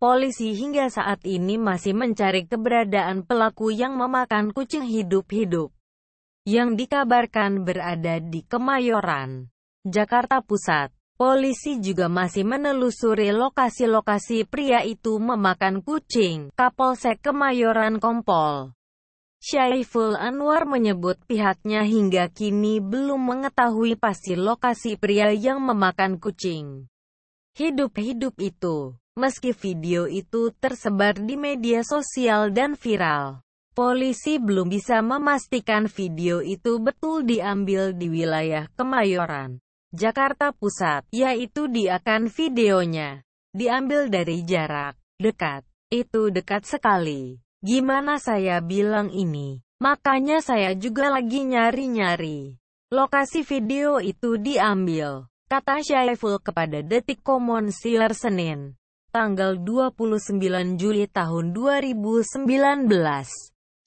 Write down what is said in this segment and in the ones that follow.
Polisi hingga saat ini masih mencari keberadaan pelaku yang memakan kucing hidup-hidup yang dikabarkan berada di Kemayoran, Jakarta Pusat. Polisi juga masih menelusuri lokasi-lokasi pria itu memakan kucing. Kapolsek Kemayoran Kompol Syaiful Anwar menyebut pihaknya hingga kini belum mengetahui pasti lokasi pria yang memakan kucing hidup-hidup itu. Meski video itu tersebar di media sosial dan viral, polisi belum bisa memastikan video itu betul diambil di wilayah Kemayoran, Jakarta Pusat, yaitu di akan videonya diambil dari jarak dekat. Itu dekat sekali. Gimana saya bilang ini? Makanya saya juga lagi nyari-nyari. Lokasi video itu diambil, kata Syaiful kepada Detik Komonsiler Senin tanggal 29 Juli tahun 2019.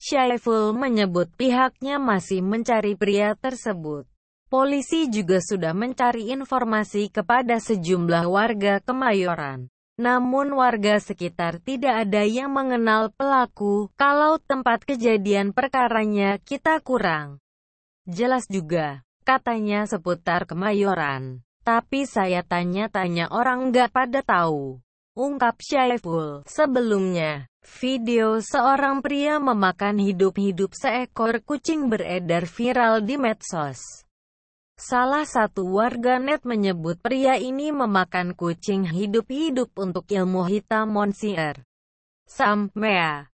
Syaiful menyebut pihaknya masih mencari pria tersebut. Polisi juga sudah mencari informasi kepada sejumlah warga Kemayoran. Namun warga sekitar tidak ada yang mengenal pelaku, kalau tempat kejadian perkaranya kita kurang. Jelas juga, katanya seputar Kemayoran. Tapi saya tanya-tanya orang nggak pada tahu ungkap Syaiful. Sebelumnya, video seorang pria memakan hidup-hidup seekor kucing beredar viral di medsos. Salah satu warga net menyebut pria ini memakan kucing hidup-hidup untuk ilmu hitam Monsieur Sam Mea.